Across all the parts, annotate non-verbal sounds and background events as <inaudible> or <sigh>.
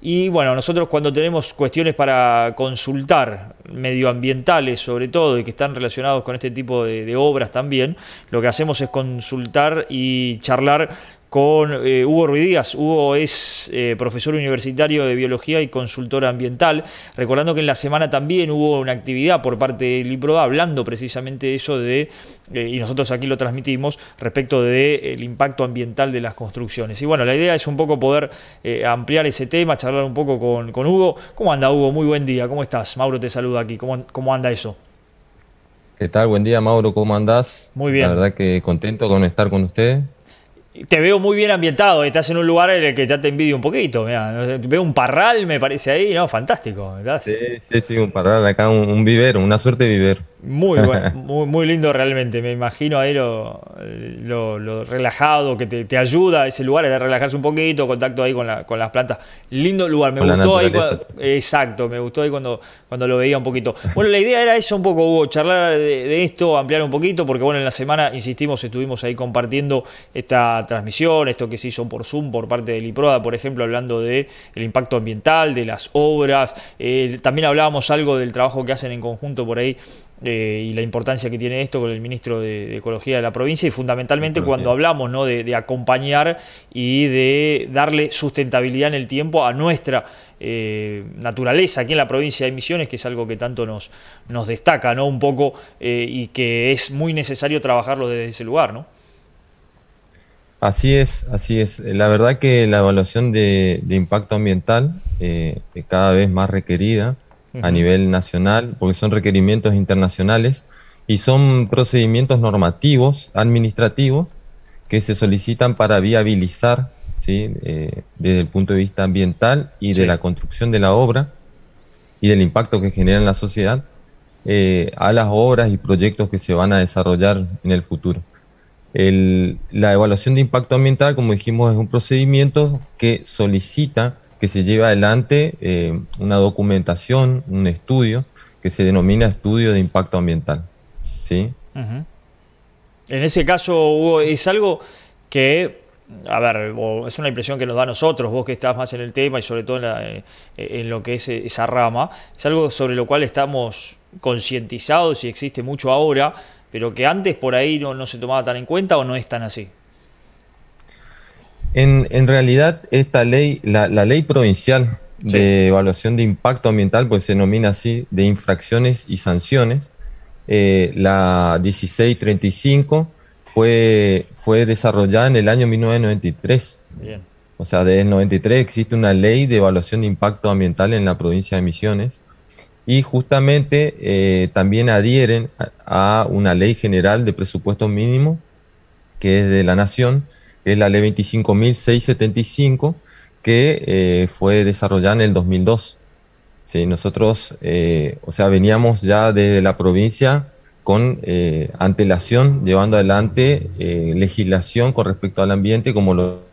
Y bueno, nosotros cuando tenemos cuestiones para consultar, medioambientales sobre todo, y que están relacionados con este tipo de, obras también, lo que hacemos es consultar y charlar con eh, Hugo Ruidías. Hugo es eh, profesor universitario de biología y consultor ambiental. Recordando que en la semana también hubo una actividad por parte de IPRODA hablando precisamente de eso de, eh, y nosotros aquí lo transmitimos, respecto del impacto ambiental de las construcciones. Y bueno, la idea es un poco poder ampliar ese tema, charlar un poco con, Hugo. ¿Cómo anda Hugo? Muy buen día, ¿cómo estás? Mauro te saluda aquí, ¿cómo, cómo anda eso? ¿Qué tal? Buen día, Mauro. ¿Cómo andás? Muy bien. La verdad que contento con estar con usted te veo muy bien ambientado, estás en un lugar en el que ya te envidio un poquito. Veo un parral, me parece ahí, ¿no? Fantástico. Sí, sí, sí, un parral, acá un, un vivero, una suerte de vivero. Muy bueno, <laughs> muy, muy, lindo realmente. Me imagino ahí eh, lo, relajado que te, ayuda ese lugar a relajarse un poquito, contacto ahí con, con las plantas. Lindo lugar, me gustó ahí cuando, exacto, me gustó ahí cuando, cuando lo veía un poquito. Bueno, la idea era eso un poco, Hugo, charlar de, esto, ampliar un poquito, porque bueno, en la semana, insistimos, estuvimos ahí compartiendo esta transmisión, esto que se hizo por Zoom por parte de Liproda, por ejemplo, hablando de el impacto ambiental, de las obras. Eh, también hablábamos algo del trabajo que hacen en conjunto por ahí eh, y la importancia que tiene esto con el ministro de, Ecología de la provincia y fundamentalmente cuando hablamos de, acompañar y de darle sustentabilidad en el tiempo a nuestra eh, naturaleza aquí en la provincia de Misiones, que es algo que tanto nos, destaca un poco eh, y que es muy necesario trabajarlo desde ese lugar. ¿no? Así es, así es. La verdad que la evaluación de, de impacto ambiental es cada vez más requerida a nivel nacional, porque son requerimientos internacionales y son procedimientos normativos, administrativos, que se solicitan para viabilizar, eh, desde el punto de vista ambiental y de la construcción de la obra y del impacto que genera en la sociedad, eh, a las obras y proyectos que se van a desarrollar en el futuro. la evaluación de impacto ambiental, como dijimos, es un procedimiento que solicita que se lleva adelante eh, una documentación, un estudio que se denomina estudio de impacto ambiental. ¿sí? En ese caso, Hugo, es algo que, a ver, es una impresión que nos da a nosotros, vos que estás más en el tema y sobre todo eh, en, lo que es esa rama, es algo sobre lo cual estamos concientizados y existe mucho ahora, pero que antes por ahí no se tomaba tan en cuenta o no es tan así. En, realidad, esta ley, la, ley provincial de evaluación de impacto ambiental, pues se denomina así, de infracciones y sanciones, eh, la 1635, fue, fue desarrollada en el año 1993. O sea, desde el 93 existe una ley de evaluación de impacto ambiental en la provincia de Misiones y justamente eh, también adhieren a, a, una ley general de presupuesto mínimo que es de la Nación es la ley 25.675, que eh, fue desarrollada en el 2002. Sí, nosotros, eh, o sea, veníamos ya desde la provincia con eh, antelación, llevando adelante legislación con respecto al ambiente, como lo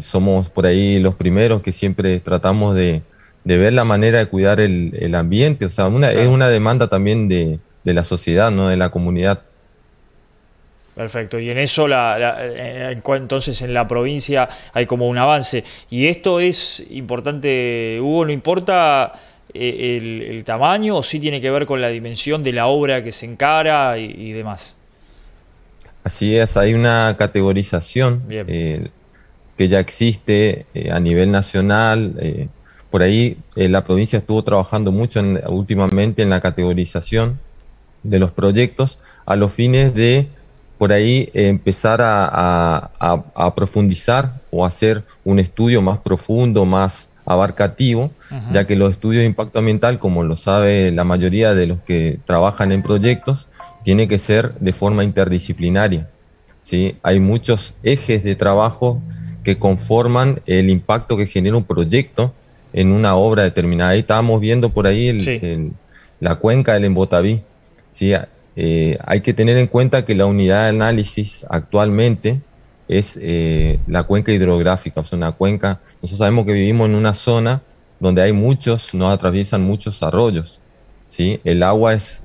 somos por ahí los primeros que siempre tratamos de, ver la manera de cuidar el, ambiente. O sea, es una demanda también de, de la sociedad, no de la comunidad. Perfecto, y en eso la, eh, entonces en la provincia hay como un avance. Y esto es importante, Hugo, no importa eh, el, tamaño o si tiene que ver con la dimensión de la obra que se encara y, demás. Así es, hay una categorización eh, que ya existe a nivel nacional. por ahí la provincia estuvo trabajando mucho últimamente en la categorización de los proyectos a los fines de por ahí eh, empezar a, profundizar o hacer un estudio más profundo, más abarcativo, ya que los estudios de impacto ambiental, como lo sabe la mayoría de los que trabajan en proyectos, tiene que ser de forma interdisciplinaria. ¿sí? Hay muchos ejes de trabajo que conforman el impacto que genera un proyecto en una obra determinada. Ahí estábamos viendo por ahí el, la cuenca del Embotaví. ¿sí? Eh, hay que tener en cuenta que la unidad de análisis actualmente es eh, la cuenca hidrográfica, o sea, una cuenca, nosotros sabemos que vivimos en una zona donde hay muchos, nos atraviesan muchos arroyos, ¿sí? El agua es,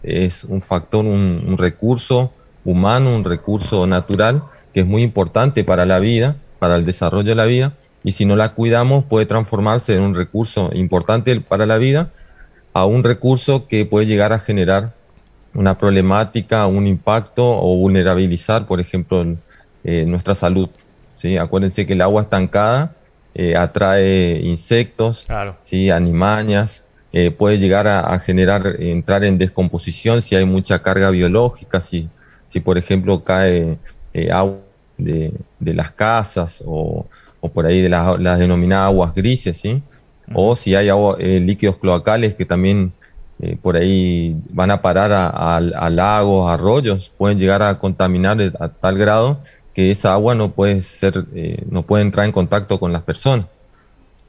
un factor, un, un recurso humano, un recurso natural que es muy importante para la vida, para el desarrollo de la vida, y si no la cuidamos puede transformarse en un recurso importante para la vida a un recurso que puede llegar a generar una problemática, un impacto o vulnerabilizar, por ejemplo, eh, nuestra salud. ¿sí? Acuérdense que el agua estancada eh, atrae insectos, ¿sí? animañas, eh, puede llegar a, generar, entrar en descomposición si hay mucha carga biológica, si, si por ejemplo cae agua de, las casas o, por ahí de las, denominadas aguas grises, ¿sí? o si hay líquidos cloacales que también eh, por ahí van a parar a, lagos, arroyos, pueden llegar a contaminar a tal grado que esa agua no puede ser, eh, no puede entrar en contacto con las personas.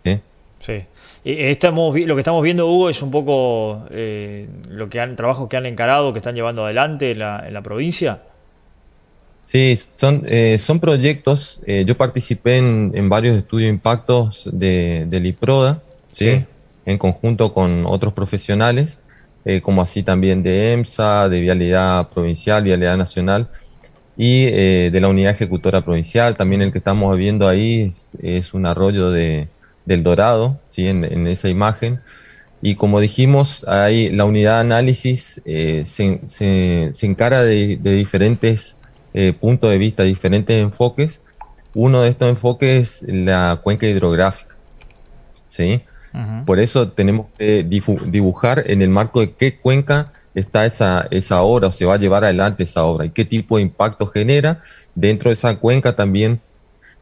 Sí. lo que estamos viendo, Hugo, es un poco eh, lo que han, trabajos que han encarado, que están llevando adelante en la, provincia. Sí, son, eh, proyectos. yo participé en, varios estudios de impactos de, Liproda, en conjunto con otros profesionales. Eh, como así también de EMSA, de Vialidad Provincial, Vialidad Nacional y eh, de la Unidad Ejecutora Provincial. También el que estamos viendo ahí es, un arroyo de, del Dorado, ¿sí? en, esa imagen. Y como dijimos, ahí la unidad de análisis eh, se, se, encara de, de diferentes puntos de vista, diferentes enfoques. Uno de estos enfoques es la cuenca hidrográfica. ¿sí? Por eso tenemos que dibujar en el marco de qué cuenca está esa, esa obra o se va a llevar adelante esa obra y qué tipo de impacto genera dentro de esa cuenca también,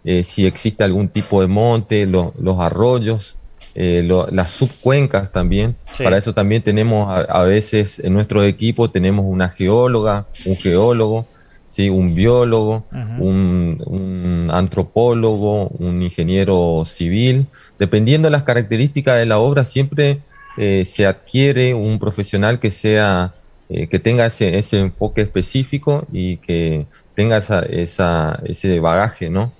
eh, si existe algún tipo de monte, los arroyos, eh, las subcuencas también. Para eso también tenemos a, a, veces en nuestro equipo tenemos una geóloga, un geólogo ¿sí? un biólogo, un, antropólogo, un ingeniero civil. Dependiendo de las características de la obra, siempre eh, se adquiere un profesional que sea eh, que tenga ese, enfoque específico y que tenga esa, ese bagaje, ¿no?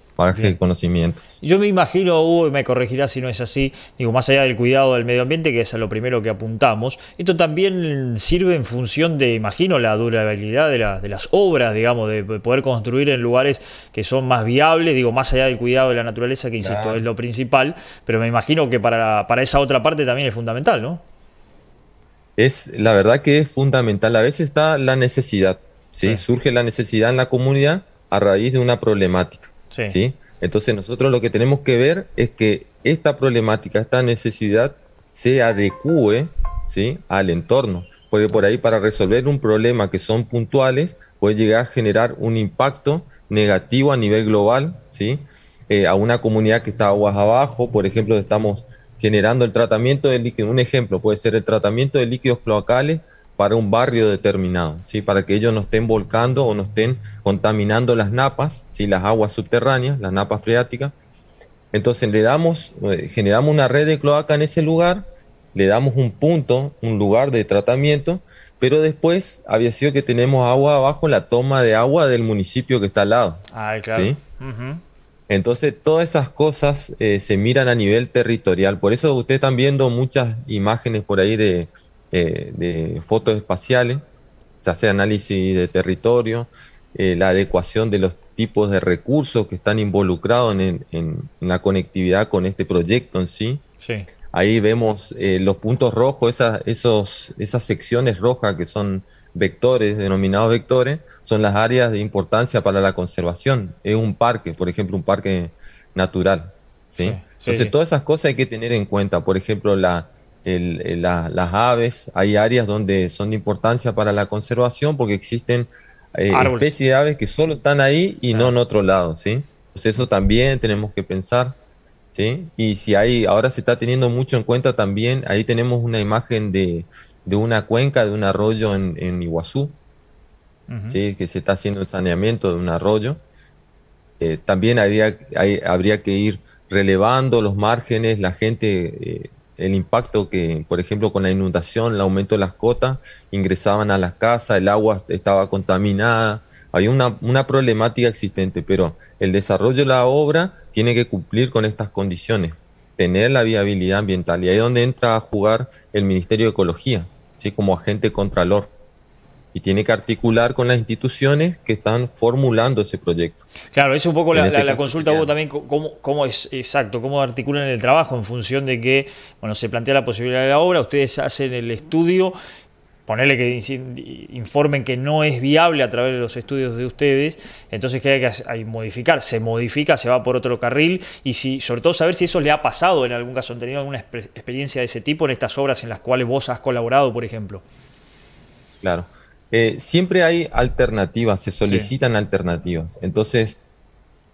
Yo me imagino, Hugo, y me corregirá si no es así, digo, más allá del cuidado del medio ambiente, que es lo primero que apuntamos, esto también sirve en función de, imagino, la durabilidad de, las obras, digamos, de poder construir en lugares que son más viables, digo, más allá del cuidado de la naturaleza, que insisto, es lo principal, pero me imagino que para, esa otra parte también es fundamental, ¿no? Es la verdad que es fundamental. A veces está la necesidad, surge la necesidad en la comunidad a raíz de una problemática. Sí. Entonces nosotros lo que tenemos que ver es que esta problemática, esta necesidad se adecue ¿sí? al entorno. Porque por ahí para resolver un problema que son puntuales puede llegar a generar un impacto negativo a nivel global, ¿sí? Eh, a una comunidad que está aguas abajo, por ejemplo, estamos generando el tratamiento de líquido. Un ejemplo puede ser el tratamiento de líquidos cloacales para un barrio determinado, ¿sí? para que ellos no estén volcando o no estén contaminando las napas, ¿sí? las aguas subterráneas, las napas freáticas. Entonces le damos, eh, generamos una red de cloaca en ese lugar, le damos un punto, un lugar de tratamiento, pero después había sido que tenemos agua abajo, la toma de agua del municipio que está al lado. claro. ¿sí? Entonces, todas esas cosas eh, se miran a nivel territorial. Por eso ustedes están viendo muchas imágenes por ahí de eh, de fotos espaciales, se hace análisis de territorio, eh, la adecuación de los tipos de recursos que están involucrados en, la conectividad con este proyecto en sí. Ahí vemos eh, los puntos rojos, esas, esos, esas secciones rojas que son vectores, denominados vectores, son las áreas de importancia para la conservación. Es un parque, por ejemplo, un parque natural. ¿sí? Entonces, todas esas cosas hay que tener en cuenta. Por ejemplo, la, eh, las aves, hay áreas donde son de importancia para la conservación porque existen eh, especies de aves que solo están ahí y no en otro lado, ¿sí? Entonces eso también tenemos que pensar, ¿sí? Y si hay, ahora se está teniendo mucho en cuenta también, ahí tenemos una imagen de, una cuenca, de un arroyo en, Iguazú, ¿sí? Que se está haciendo el saneamiento de un arroyo. Eh, también habría, habría que ir relevando los márgenes, la gente el impacto que, por ejemplo, con la inundación, el aumento de las cotas, ingresaban a las casas, el agua estaba contaminada, había una, problemática existente, pero el desarrollo de la obra tiene que cumplir con estas condiciones, tener la viabilidad ambiental, y ahí es donde entra a jugar el Ministerio de Ecología, ¿sí? como agente contralor y tiene que articular con las instituciones que están formulando ese proyecto. Claro, es un poco la, este consulta hubo también cómo, es exacto, cómo articulan el trabajo en función de que, bueno, se plantea la posibilidad de la obra, ustedes hacen el estudio, ponerle que informen que no es viable a través de los estudios de ustedes, entonces que hay que modificar, se modifica, se va por otro carril y si sobre todo saber si eso le ha pasado en algún caso, han tenido alguna experiencia de ese tipo en estas obras en las cuales vos has colaborado, por ejemplo. Claro. Eh, siempre hay alternativas, se solicitan alternativas. Entonces,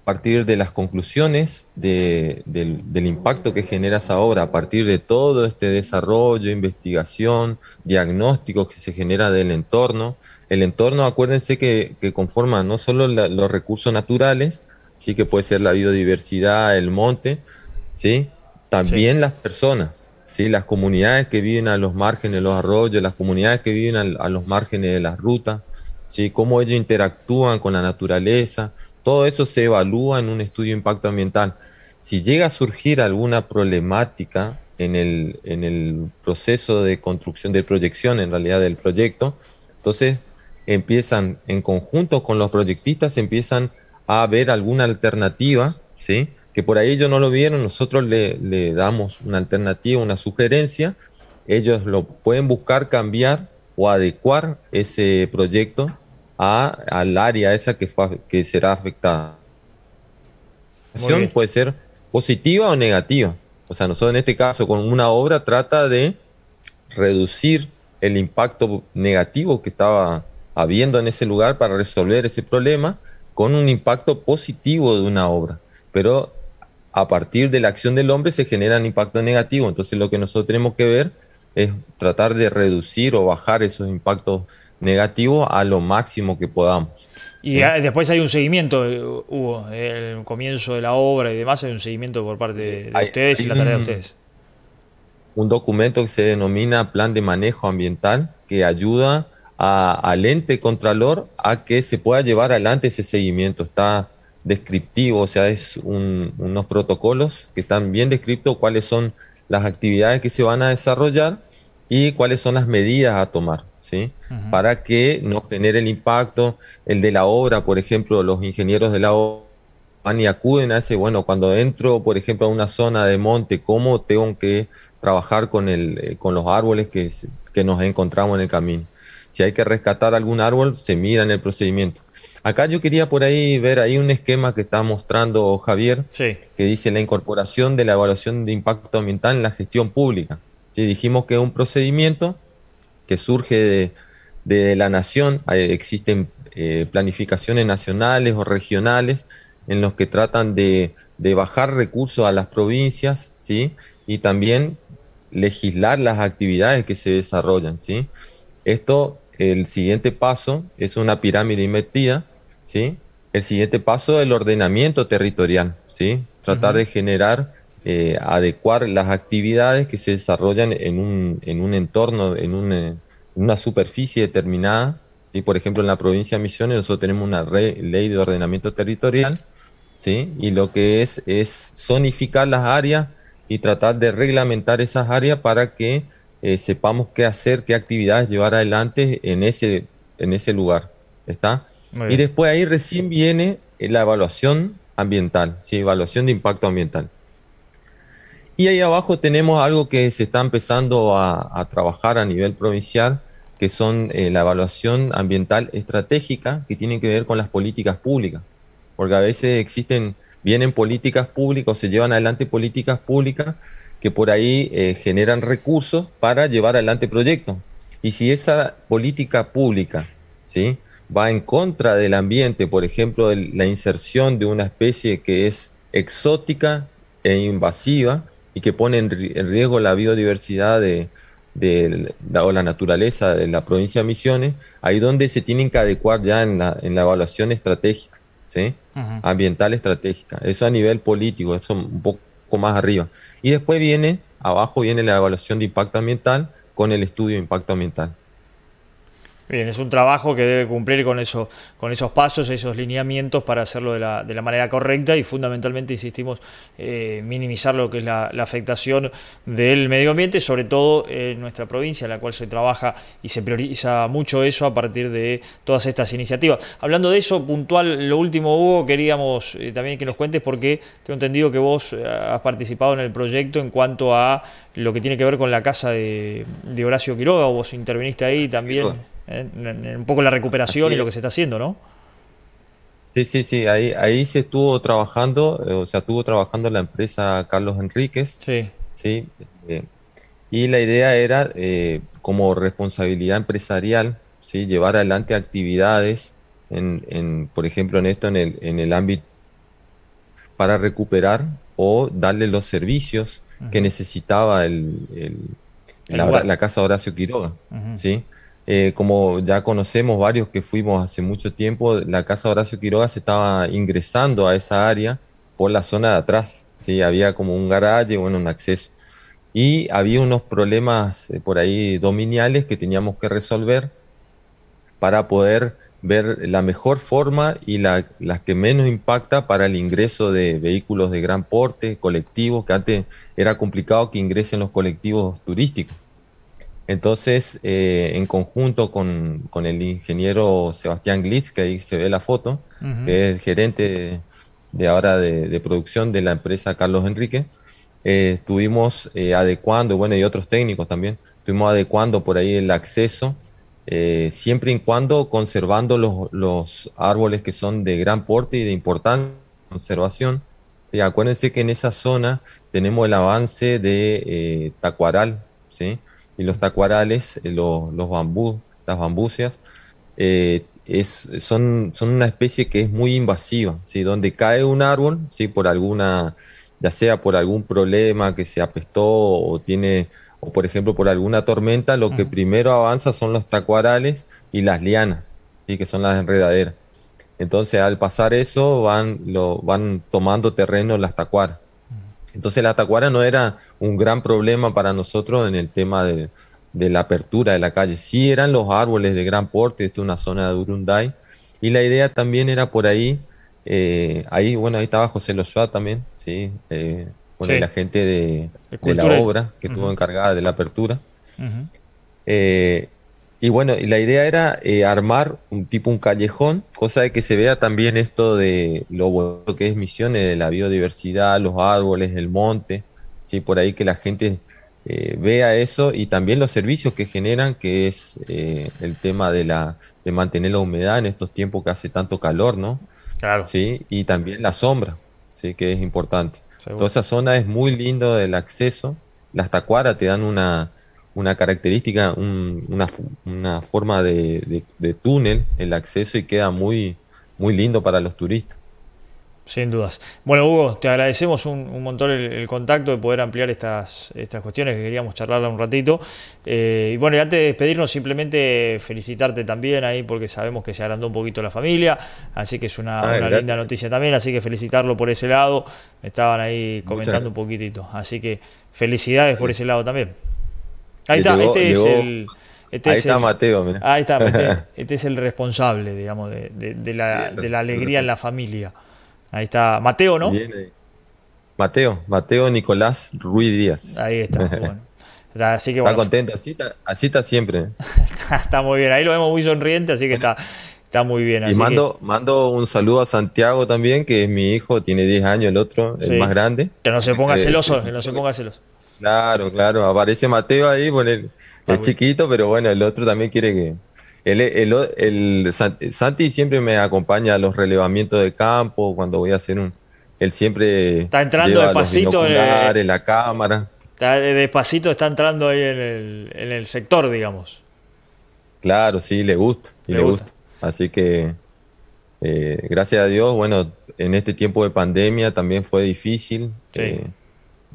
a partir de las conclusiones del, impacto que generas ahora, a partir de todo este desarrollo, investigación, diagnóstico que se genera del entorno, el entorno, acuérdense que, conforma no solo los recursos naturales, sí que puede ser la biodiversidad, el monte, ¿sí? también las personas. ¿sí? las comunidades que viven a los márgenes de los arroyos, las comunidades que viven a, los márgenes de las rutas, cómo ellos interactúan con la naturaleza, todo eso se evalúa en un estudio de impacto ambiental. Si llega a surgir alguna problemática en el, en el proceso de construcción, de proyección en realidad del proyecto, entonces empiezan en conjunto con los proyectistas, empiezan a ver alguna alternativa, ¿sí? que por ahí ellos no lo vieron, nosotros le, damos una alternativa, una sugerencia, ellos lo pueden buscar cambiar o adecuar ese proyecto al área esa que, fue, que será afectada. Puede ser positiva o negativa. O sea, nosotros en este caso con una obra trata de reducir el impacto negativo que estaba habiendo en ese lugar para resolver ese problema con un impacto positivo de una obra. Pero a partir de la acción del hombre se generan impactos negativos. Entonces lo que nosotros tenemos que ver es tratar de reducir o bajar esos impactos negativos a lo máximo que podamos. Y después hay un seguimiento, eh, Hugo, el comienzo de la obra y demás, hay un seguimiento por parte de ustedes y la tarea de ustedes. Un documento que se denomina Plan de Manejo Ambiental que ayuda al ente contralor a que se pueda llevar adelante ese seguimiento. Está descriptivo, o sea, es unos protocolos que están bien descritos cuáles son las actividades que se van a desarrollar y cuáles son las medidas a tomar, ¿sí? Para que no genere el impacto, el de la obra, por ejemplo, los ingenieros de la obra van y acuden a ese, bueno, cuando entro, por ejemplo, a una zona de monte, ¿cómo tengo que trabajar con, el, eh, con los árboles que, que nos encontramos en el camino? Si hay que rescatar algún árbol, se mira en el procedimiento Acá yo quería por ahí ver ahí un esquema que está mostrando Javier, que dice la incorporación de la evaluación de impacto ambiental en la gestión pública. dijimos que es un procedimiento que surge de, la nación, existen eh, planificaciones nacionales o regionales en los que tratan de, bajar recursos a las provincias, ¿sí? Y también legislar las actividades que se desarrollan, ¿sí? Esto, el siguiente paso es una pirámide invertida, ¿sí? El siguiente paso es el ordenamiento territorial, ¿sí? Tratar de generar, eh, adecuar las actividades que se desarrollan en un, en un entorno, eh, en, una superficie determinada. Y por ejemplo, en la provincia de Misiones nosotros tenemos una ley de ordenamiento territorial, ¿sí? Y lo que es es zonificar las áreas y tratar de reglamentar esas áreas para que eh, sepamos qué hacer, qué actividades llevar adelante en ese, en ese lugar, ¿está? Y después ahí recién viene eh, la evaluación ambiental, ¿sí? evaluación de impacto ambiental. Y ahí abajo tenemos algo que se está empezando a, trabajar a nivel provincial, que son eh, la evaluación ambiental estratégica, que tiene que ver con las políticas públicas. Porque a veces existen, vienen políticas públicas o se llevan adelante políticas públicas que por ahí eh, generan recursos para llevar adelante proyectos. Y si esa política pública, ¿sí? va en contra del ambiente, por ejemplo, la inserción de una especie que es exótica e invasiva y que pone en, riesgo la biodiversidad de, la, o la naturaleza de la provincia de Misiones, ahí donde se tienen que adecuar ya en la, evaluación estratégica, ambiental estratégica, eso a nivel político, eso un poco más arriba. Y después viene, abajo viene la evaluación de impacto ambiental con el estudio de impacto ambiental es un trabajo que debe cumplir con, eso, con esos pasos, esos lineamientos para hacerlo de la, manera correcta y fundamentalmente, insistimos, eh, minimizar lo que es la, afectación del medio ambiente, sobre todo en nuestra provincia, en la cual se trabaja y se prioriza mucho eso a partir de todas estas iniciativas. Hablando de eso, puntual, lo último, Hugo, queríamos eh, también que nos cuentes porque tengo entendido que vos eh, has participado en el proyecto en cuanto a lo que tiene que ver con la casa de, Horacio Quiroga, vos interveniste ahí también un poco la recuperación y lo que se está haciendo, ¿no? Sí, sí, sí, ahí, ahí se estuvo trabajando, eh, o sea, estuvo trabajando la empresa Carlos Enríquez. Sí. Eh, y la idea era, eh, como responsabilidad empresarial, ¿sí? llevar adelante actividades, en, en, por ejemplo, en esto, en el, en el ámbito para recuperar o darle los servicios que necesitaba el, la, casa Horacio Quiroga. ¿sí? Eh, como ya conocemos varios que fuimos hace mucho tiempo, la casa Horacio Quiroga se estaba ingresando a esa área por la zona de atrás, ¿sí? había como un garaje, bueno, un acceso. Y había unos problemas eh, por ahí dominiales que teníamos que resolver para poder ver la mejor forma y las que menos impacta para el ingreso de vehículos de gran porte, colectivos, que antes era complicado que ingresen los colectivos turísticos. Entonces, eh, en conjunto con, el ingeniero Sebastián Glitz, que ahí se ve la foto, que es el gerente de, ahora de, producción de la empresa Carlos Enrique, eh, estuvimos eh, adecuando, bueno, y otros técnicos también, estuvimos adecuando por ahí el acceso, siempre y cuando conservando los, árboles que son de gran porte y de importante conservación. acuérdense que en esa zona tenemos el avance de tacuaral, ¿sí? y los tacuarales, eh, los, las bambúceas, eh, es, son, son una especie que es muy invasiva, donde cae un árbol, por alguna, ya sea por algún problema que se apestó o tiene, o por ejemplo por alguna tormenta, lo que primero avanza son los tacuarales y las lianas, que son las enredaderas. Entonces al pasar eso van, lo, van tomando terreno las tacuaras. Entonces la Tacuara no era un gran problema para nosotros en el tema de, la apertura de la calle. Sí eran los árboles de gran porte, esto es una zona de Urunday. Y la idea también era por ahí, eh, ahí, bueno, ahí estaba José Lozoa también, sí, eh, la gente de, la obra que estuvo encargada de la apertura. Y bueno, y la idea era eh, armar un tipo un callejón, cosa de que se vea también esto de lo bueno que es Misiones, eh, de la biodiversidad, los árboles, el monte, ¿sí? por ahí que la gente eh, vea eso y también los servicios que generan, que es el tema de, la, de mantener la humedad en estos tiempos que hace tanto calor, ¿no? Claro. ¿Sí? Y también la sombra, ¿sí? que es importante. Toda esa zona es muy lindo del acceso, las tacuaras te dan una una característica, una, forma de, túnel el acceso y queda muy, muy lindo para los turistas. Sin dudas. Bueno, Hugo, te agradecemos un, montón el, contacto de poder ampliar estas, estas cuestiones que queríamos charlar un ratito. Eh, y bueno, y antes de despedirnos, simplemente felicitarte también ahí porque sabemos que se agrandó un poquito la familia, así que es una, ah, una linda noticia también, así que felicitarlo por ese lado. estaban ahí comentando un poquitito, así que felicidades por ese lado también. Ahí está, este es el. Este ahí está Mateo, <laughs> este, es el responsable, digamos, de, la, alegría en la familia. Ahí está, Mateo, ¿no? Eh. Mateo, Mateo Nicolás Ruiz Díaz. Ahí está, <laughs> bueno. Así que, está contento, así está, siempre. <laughs> está muy bien, ahí lo vemos muy sonriente, así que está, muy bien. y mando, mando un saludo a Santiago también, que es mi hijo, tiene 10 años el otro, el más grande. Que no se ponga eh, celoso, que no se ponga celoso. Claro, claro. Aparece Mateo ahí, bueno, es ah, chiquito, pero bueno, el otro también quiere que. El, el, el, Santi siempre me acompaña a los relevamientos de campo cuando voy a hacer un. Él siempre. Está entrando despacito en eh, la cámara. Está despacito, está entrando ahí en el, sector, digamos. Claro, sí, le gusta. le, gusta. Así que. Eh, gracias a Dios, bueno, en este tiempo de pandemia también fue difícil. Sí.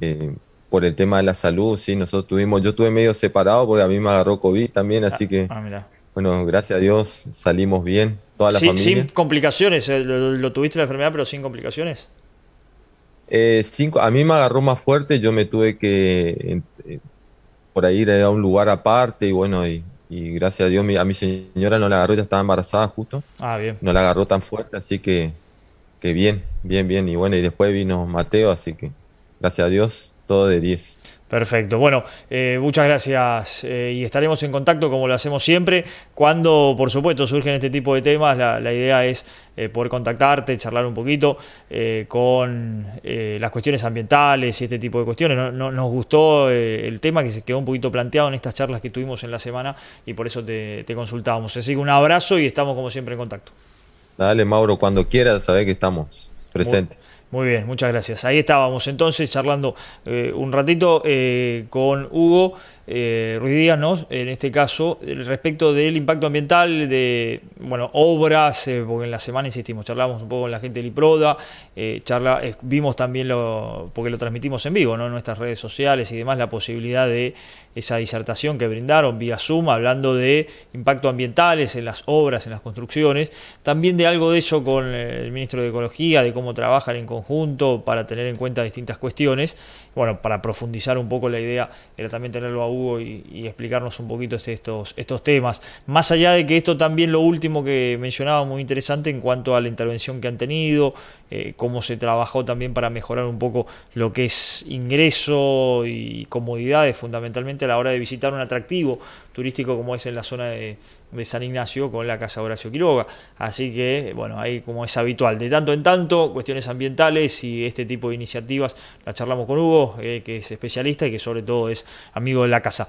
Eh, por el tema de la salud, sí, nosotros tuvimos, yo estuve medio separado porque a mí me agarró COVID también, así ah, que, ah, bueno, gracias a Dios salimos bien, toda la familia. Sin complicaciones, eh, lo, tuviste la enfermedad, pero sin complicaciones. Eh, cinco, a mí me agarró más fuerte, yo me tuve que eh, por ahí ir a un lugar aparte y bueno, y, gracias a Dios a mi señora no la agarró, ya estaba embarazada justo. Ah, no la agarró tan fuerte, así que, que bien, bien, bien. Y bueno, y después vino Mateo, así que gracias a Dios de 10. Perfecto. Bueno, eh, muchas gracias eh, y estaremos en contacto como lo hacemos siempre. Cuando, por supuesto, surgen este tipo de temas, la, idea es eh, poder contactarte, charlar un poquito con las cuestiones ambientales y este tipo de cuestiones. nos gustó el tema que se quedó un poquito planteado en estas charlas que tuvimos en la semana y por eso te, te consultábamos. Así que un abrazo y estamos como siempre en contacto. Dale, Mauro, cuando quieras, sabés que estamos presentes. Muy bien, muchas gracias. Ahí estábamos entonces charlando eh, un ratito eh, con Hugo eh, Ruiz Díaz, en este caso, eh, respecto del impacto ambiental de bueno, obras, eh, porque en la semana, insistimos, charlamos un poco con la gente de Liproda, eh, charla, vimos también, lo, porque lo transmitimos en vivo ¿no? en nuestras redes sociales y demás, la posibilidad de esa disertación que brindaron vía Zoom, hablando de impacto ambientales en las obras, en las construcciones, también de algo de eso con el ministro de Ecología, de cómo trabajan en conjunto para tener en cuenta distintas cuestiones, bueno, para profundizar un poco la idea, era también tenerlo a Hugo y, explicarnos un poquito este, estos, estos temas. Más allá de que esto también lo último que mencionaba muy interesante en cuanto a la intervención que han tenido, eh, cómo se trabajó también para mejorar un poco lo que es ingreso y comodidades fundamentalmente a la hora de visitar un atractivo turístico como es en la zona de, de San Ignacio con la Casa Horacio Quiroga. Así que, bueno, ahí como es habitual, de tanto en tanto, cuestiones ambientales y este tipo de iniciativas, la charlamos con Hugo, eh, que es especialista y que sobre todo es amigo de la casa.